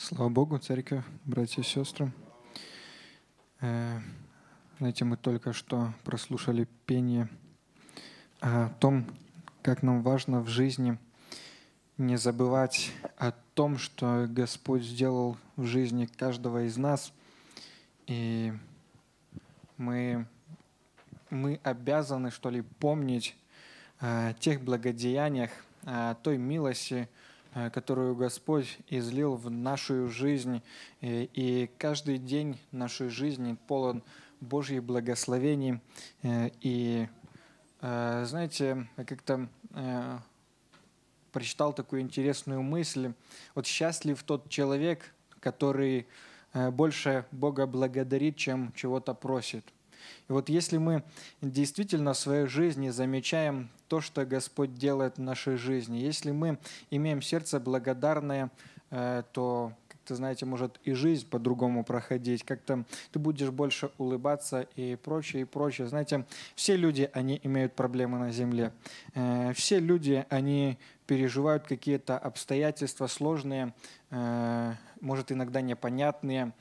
Слава Богу, церковь, братья и сестры. Э, знаете, мы только что прослушали пение о том, как нам важно в жизни не забывать о том, что Господь сделал в жизни каждого из нас. И мы, мы обязаны, что ли, помнить о тех благодеяниях, о той милости, Э, которую Господь излил в нашу жизнь, и каждый день нашей жизни полон Божьих благословений. Э, и э, знаете, как-то прочитал такую интересную мысль. Вот счастлив тот человек, который больше Бога благодарит, чем чего-то просит – и вот если мы действительно в своей жизни замечаем то, что Господь делает в нашей жизни, если мы имеем сердце благодарное, э, то ты знаете, может и жизнь по-другому проходить, как-то ты будешь больше улыбаться и прочее, и прочее. Знаете, все люди, они имеют проблемы на земле. Э, все люди, они переживают какие-то обстоятельства сложные, э, может, иногда непонятные.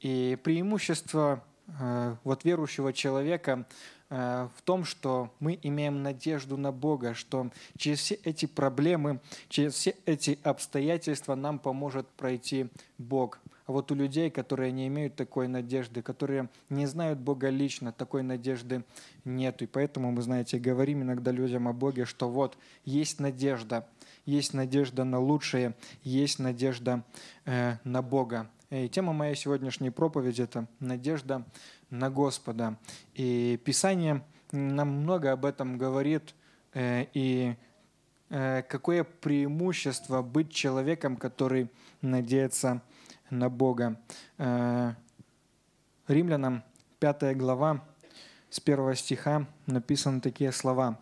И преимущество Э, вот верующего человека э, в том, что мы имеем надежду на Бога, что через все эти проблемы, через все эти обстоятельства нам поможет пройти Бог. А вот у людей, которые не имеют такой надежды, которые не знают Бога лично, такой надежды нет. И поэтому мы, знаете, говорим иногда людям о Боге, что вот есть надежда, есть надежда на лучшее, есть надежда э, на Бога. Э, и тема моей сегодняшней проповеди – это надежда на Господа. И Писание нам много об этом говорит, э, и э, какое преимущество быть человеком, который надеется на Бога. Римлянам 5 глава с 1 стиха написаны такие слова.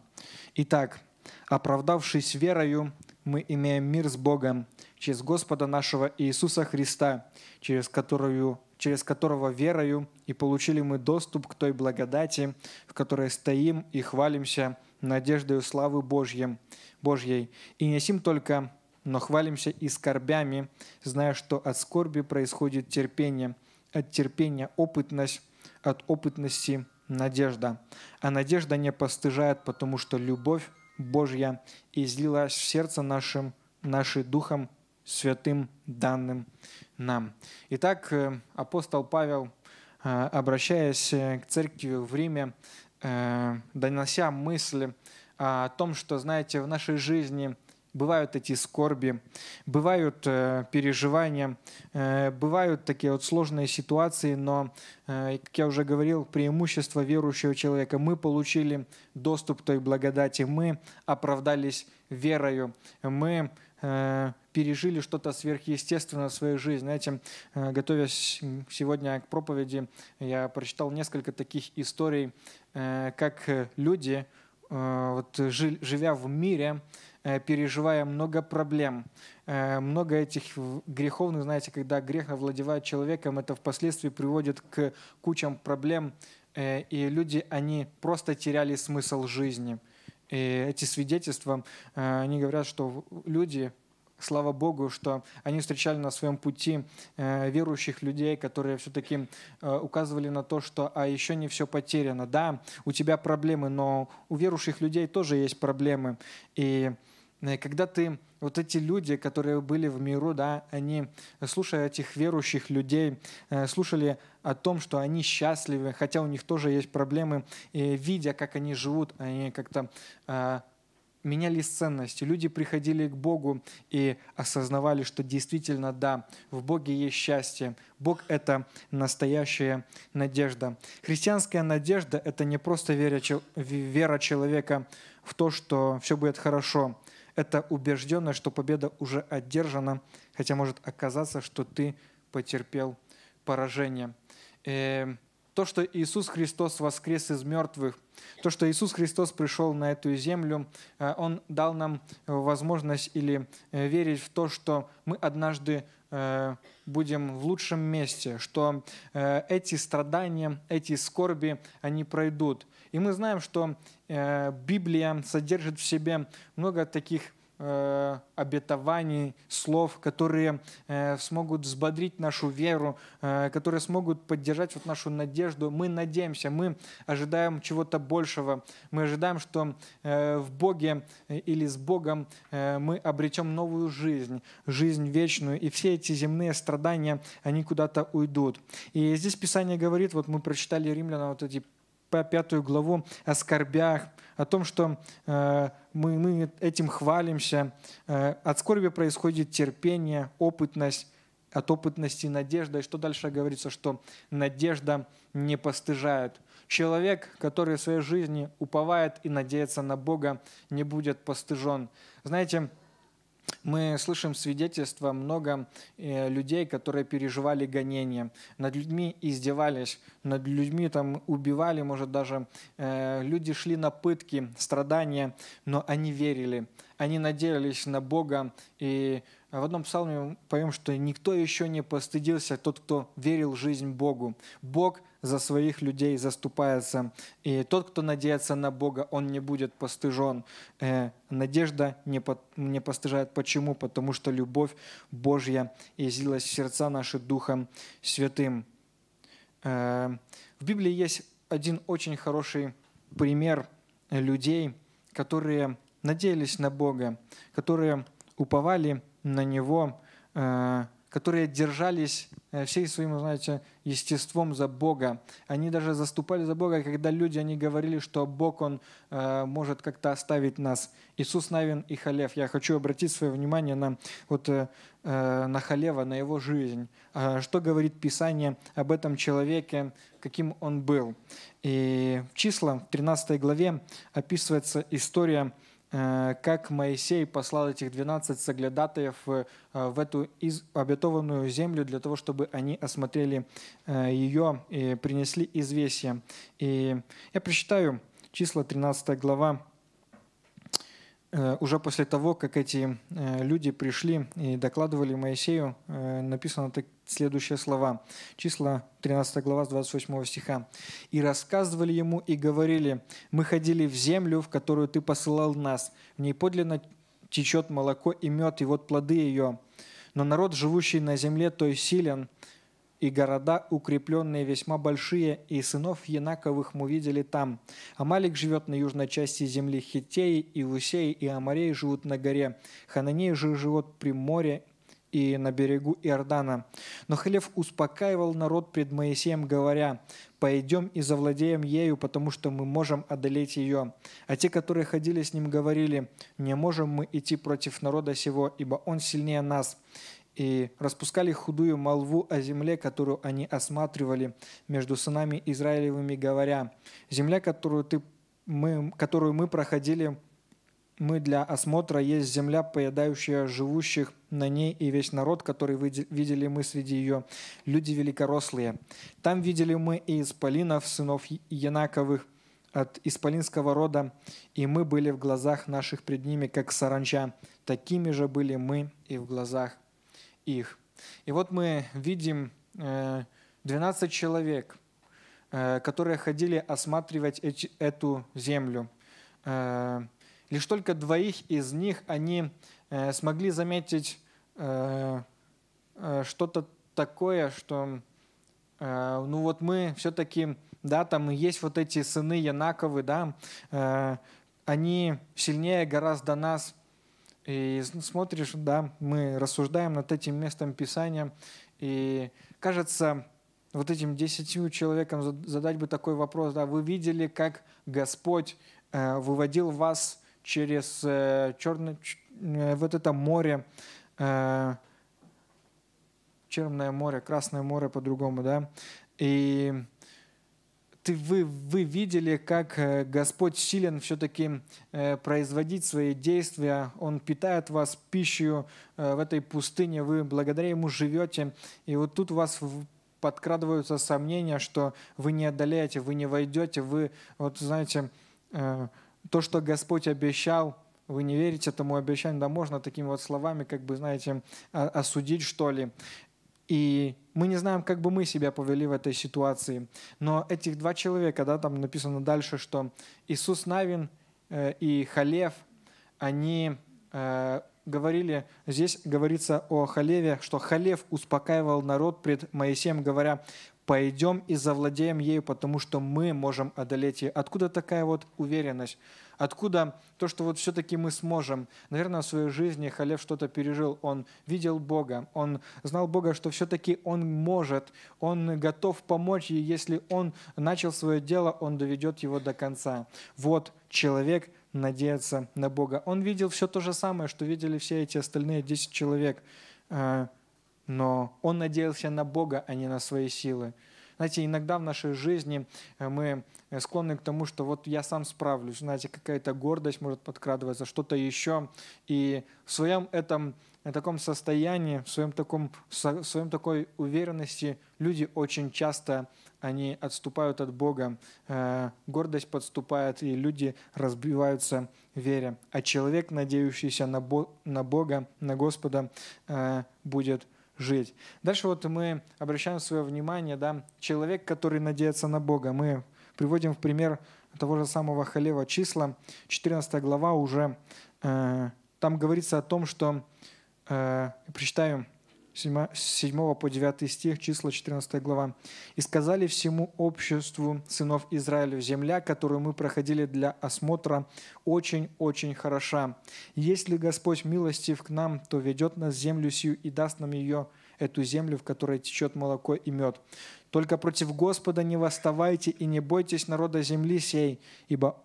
«Итак, оправдавшись верою, мы имеем мир с Богом через Господа нашего Иисуса Христа, через, которую, через которого верою и получили мы доступ к той благодати, в которой стоим и хвалимся надеждою славы Божьей, Божьей и не сим только но хвалимся и скорбями, зная, что от скорби происходит терпение, от терпения опытность, от опытности надежда. А надежда не постыжает, потому что любовь Божья излилась в сердце нашим, нашим Духом Святым, данным нам. Итак, э, апостол Павел, э, обращаясь э, к церкви в Риме, донося мысли о том, что, знаете, в нашей жизни бывают эти скорби, бывают э, переживания, э, бывают такие вот сложные ситуации, но, э, как я уже говорил, преимущество верующего человека. Мы получили доступ к той благодати, мы оправдались верою, мы э, пережили что-то сверхъестественное в своей жизни. Знаете, э, готовясь сегодня к проповеди, я прочитал несколько таких историй, э, как люди, вот, живя в мире, Э, переживая много проблем, э, много этих греховных, ну, знаете, когда грех овладевает человеком, это впоследствии приводит к кучам проблем, э, и люди, они просто теряли смысл жизни. И эти свидетельства, они говорят, что люди, слава Богу, что они встречали на своем пути верующих людей, которые все-таки указывали на то, что а еще не все потеряно. Да, у тебя проблемы, но у верующих людей тоже есть проблемы. И Э, когда ты, вот эти люди, которые были в миру, да, они, э, слушая этих верующих людей, э, слушали о том, что они счастливы, хотя у них тоже есть проблемы, и видя, как они живут, они как-то менялись ценности, люди приходили к Богу и осознавали, что действительно, да, в Боге есть счастье, Бог — это настоящая надежда. Христианская надежда — это не просто вера, вера человека в то, что все будет хорошо, это убежденность, что победа уже одержана, хотя может оказаться, что ты потерпел поражение. И э, то, что Иисус Христос воскрес из мертвых, то, что Иисус Христос пришел на эту землю, э, Он дал нам возможность или э, верить в то, что мы однажды будем в лучшем месте, что эти страдания, эти скорби, они пройдут. И мы знаем, что Э, Библия содержит в себе много таких э, обетований, слов, которые э, смогут взбодрить нашу веру, которые смогут поддержать вот нашу надежду. Мы надеемся, мы ожидаем чего-то большего, мы ожидаем, что в Боге или с Богом мы обретем новую жизнь, жизнь вечную, и все эти земные страдания, они куда-то уйдут. И здесь Писание говорит, вот мы прочитали римляна вот эти по пятую главу о скорбях, о том, что э, мы, мы этим хвалимся. Э, от скорби происходит терпение, опытность, от опытности надежда. И что дальше говорится, что надежда не постыжает. Человек, который в своей жизни уповает и надеется на Бога, не будет постыжен. Знаете, мы слышим свидетельства много э, людей, которые переживали гонения, над людьми издевались, над людьми там убивали, может даже э, люди шли на пытки, страдания, но они верили, они надеялись на Бога и в одном псалме поем, что никто еще не постыдился, тот, кто верил в жизнь Богу. Бог за своих людей заступается. И тот, кто надеется на Бога, он не будет постыжен. Э, надежда не, постыжает. Почему? Потому что любовь Божья излилась в сердца наши Духом Святым. Э, в Библии есть один очень хороший пример людей, которые надеялись на Бога, которые уповали на Него, э, которые держались Э, всей своим, знаете, естеством за Бога. Они даже заступали за Бога, когда люди, они говорили, что Бог, Он э, может как-то оставить нас. Иисус Навин и Халев. Я хочу обратить свое внимание на, вот, э, э на Халева, на его жизнь. Э, что говорит Писание об этом человеке, каким он был. И в числа в 13 главе описывается история Э, как Моисей послал этих 12 соглядатаев э, в эту обетованную землю для того, чтобы они осмотрели э, ее и принесли известие. И я прочитаю числа 13 глава, уже после того, как эти люди пришли и докладывали Моисею, написано так, следующие слова. Числа 13 глава с 28 стиха. «И рассказывали ему и говорили, мы ходили в землю, в которую ты посылал нас. В ней подлинно течет молоко и мед, и вот плоды ее. Но народ, живущий на земле, той силен, и города, укрепленные весьма большие, и сынов Янаковых мы видели там. Амалик живет на южной части земли Хитеи, и Усеи, и Амарей живут на горе. Хананеи же живут при море, и на берегу Иордана. Но Халев успокаивал народ пред Моисеем, говоря, «Пойдем и завладеем ею, потому что мы можем одолеть ее». А те, которые ходили с ним, говорили, «Не можем мы идти против народа сего, ибо он сильнее нас» и распускали худую молву о земле, которую они осматривали между сынами Израилевыми, говоря, «Земля, которую, ты, мы, которую мы проходили мы для осмотра есть земля, поедающая живущих на ней и весь народ, который видели мы среди ее, люди великорослые. Там видели мы и исполинов, сынов Янаковых, от исполинского рода, и мы были в глазах наших пред ними, как саранча. Такими же были мы и в глазах их. И вот мы видим 12 э, человек, э, которые ходили осматривать эту землю. Э, Лишь только двоих из них они э, смогли заметить э, э что-то такое, что э, ну вот мы все-таки, да, там есть вот эти сыны Янаковы, да, э, они сильнее гораздо нас. И смотришь, да, мы рассуждаем над этим местом Писания, и кажется, вот этим десятью человекам задать бы такой вопрос, да, вы видели, как Господь э, выводил вас через э, черное, э, вот это море, э, Черное море, Красное море по-другому, да, и ты, вы, вы видели, как Господь силен все-таки производить свои действия. Он питает вас пищей в этой пустыне, вы благодаря Ему живете. И вот тут у вас подкрадываются сомнения, что вы не одолеете, вы не войдете, вы, вот знаете, то, что Господь обещал, вы не верите этому обещанию, да можно такими вот словами, как бы, знаете, осудить, что ли. И мы не знаем, как бы мы себя повели в этой ситуации. Но этих два человека, да, там написано дальше, что Иисус Навин э, и Халев, они э, говорили, здесь говорится о Халеве, что Халев успокаивал народ пред Моисеем, говоря, пойдем и завладеем ею, потому что мы можем одолеть ее. Откуда такая вот уверенность? Откуда то, что вот все-таки мы сможем? Наверное, в своей жизни Халев что-то пережил. Он видел Бога, он знал Бога, что все-таки он может, он готов помочь, и если он начал свое дело, он доведет его до конца. Вот человек надеется на Бога. Он видел все то же самое, что видели все эти остальные 10 человек. Э, но он надеялся на Бога, а не на свои силы. Знаете, иногда в нашей жизни э, мы э, склонны к тому, что вот я сам справлюсь. Знаете, какая-то гордость может подкрадываться, что-то еще. И в своем этом в э, таком состоянии, в своем, таком, в своем такой уверенности люди очень часто они отступают от Бога, гордость подступает, и люди разбиваются в вере. А человек, надеющийся на, Бога, на Господа, будет жить. Дальше вот мы обращаем свое внимание, да, человек, который надеется на Бога. Мы приводим в пример того же самого Халева числа, 14 глава уже, э, там говорится о том, что, э, прочитаю, 7 по 9 стих, числа 14 глава. «И сказали всему обществу сынов Израилю, земля, которую мы проходили для осмотра, очень-очень хороша. Если Господь милостив к нам, то ведет нас землю сию и даст нам ее, эту землю, в которой течет молоко и мед. Только против Господа не восставайте и не бойтесь народа земли сей, ибо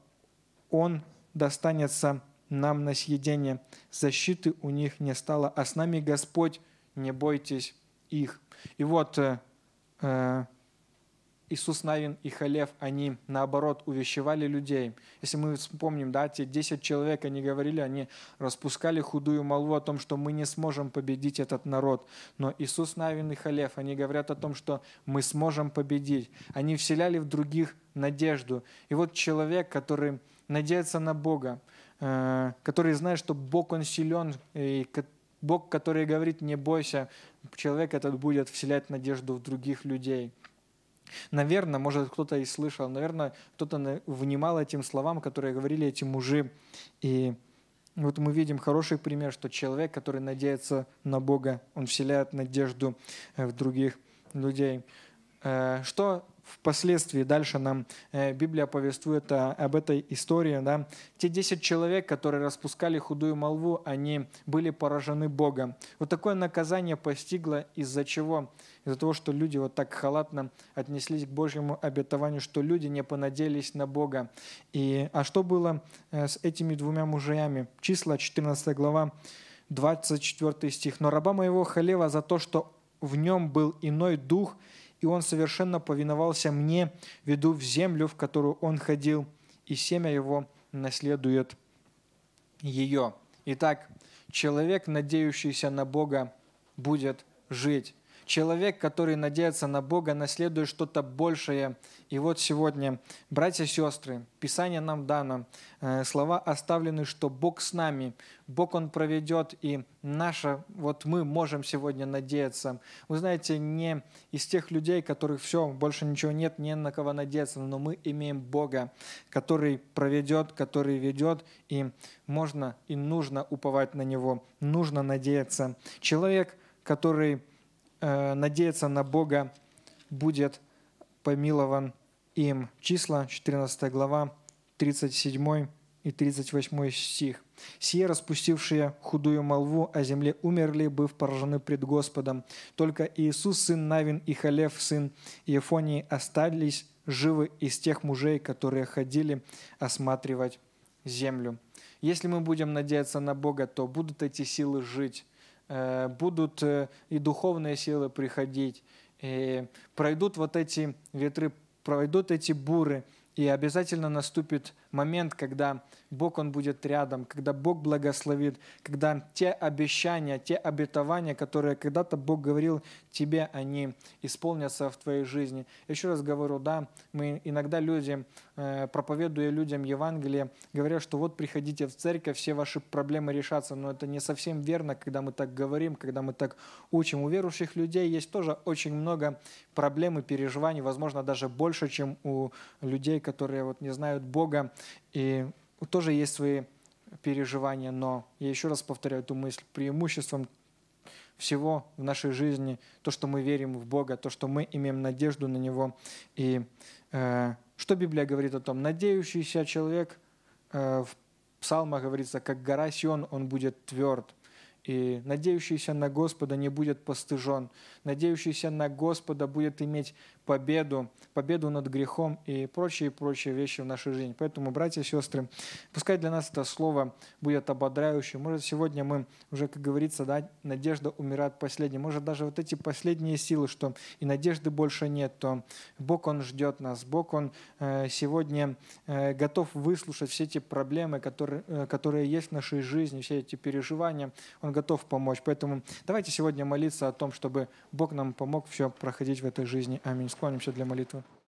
Он достанется нам на съедение. Защиты у них не стало, а с нами Господь не бойтесь их. И вот э, э, Иисус Навин и Халев, они наоборот увещевали людей. Если мы вспомним, да, те 10 человек, они говорили, они распускали худую молву о том, что мы не сможем победить этот народ. Но Иисус Навин и Халев, они говорят о том, что мы сможем победить. Они вселяли в других надежду. И вот человек, который надеется на Бога, э, который знает, что Бог, Он силен, и Бог, который говорит, не бойся, человек этот будет вселять надежду в других людей. Наверное, может, кто-то и слышал, наверное, кто-то внимал этим словам, которые говорили эти мужи. И вот мы видим хороший пример, что человек, который надеется на Бога, он вселяет надежду э, в других людей. Э, что впоследствии дальше нам э, Библия повествует э, об этой истории. Да? Те 10 человек, которые распускали худую молву, они были поражены Богом. Вот такое наказание постигло из-за чего? Из-за того, что люди вот так халатно отнеслись к Божьему обетованию, что люди не понадеялись на Бога. И, а что было э, с этими двумя мужьями? Числа 14 глава 24 стих. «Но раба моего Халева за то, что в нем был иной дух, и он совершенно повиновался мне, веду в землю, в которую он ходил, и семя его наследует ее. Итак, человек, надеющийся на Бога, будет жить. Человек, который надеется на Бога, наследует что-то большее. И вот сегодня, братья и сестры, Писание нам дано, э, слова оставлены, что Бог с нами, Бог Он проведет, и наша, вот мы можем сегодня надеяться. Вы знаете, не из тех людей, которых все, больше ничего нет, не на кого надеяться, но мы имеем Бога, который проведет, который ведет, и можно и нужно уповать на Него, нужно надеяться. Человек, который Э, надеяться на Бога будет помилован им. Числа, 14 глава, 37 и 38 стих. «Сие, распустившие худую молву о земле, умерли, быв поражены пред Господом. Только Иисус, сын Навин, и Халев, сын Иефонии, остались живы из тех мужей, которые ходили осматривать землю». Если мы будем надеяться на Бога, то будут эти силы жить – Э, будут э, и духовные силы приходить, и пройдут вот эти ветры, пройдут эти буры, и обязательно наступит момент, когда Бог, Он будет рядом, когда Бог благословит, когда те обещания, те обетования, которые когда-то Бог говорил тебе, они исполнятся в твоей жизни. Еще раз говорю, да, мы иногда люди Э, проповедуя людям Евангелие, говоря, что вот приходите в церковь, все ваши проблемы решатся. Но это не совсем верно, когда мы так говорим, когда мы так учим. У верующих людей есть тоже очень много проблем и переживаний, возможно, даже больше, чем у людей, которые вот не знают Бога. И тоже есть свои переживания, но я еще раз повторяю эту мысль, преимуществом всего в нашей жизни, то, что мы верим в Бога, то, что мы имеем надежду на Него и э, что Библия говорит о том? Надеющийся человек э, в псалмах говорится, как гора Сион, он будет тверд. И надеющийся на Господа не будет постыжен. Надеющийся на Господа будет иметь победу, победу над грехом и прочие-прочие вещи в нашей жизни. Поэтому, братья и сестры, пускай для нас это слово будет ободряющим. Может, сегодня мы уже, как говорится, да, надежда умирает последней. Может, даже вот эти последние силы, что и надежды больше нет, то Бог, Он ждет нас. Бог, Он э, сегодня э, готов выслушать все эти проблемы, которые, э, которые есть в нашей жизни, все эти переживания. Он готов помочь. Поэтому давайте сегодня молиться о том, чтобы Бог нам помог все проходить в этой жизни. Аминь склонимся для молитвы.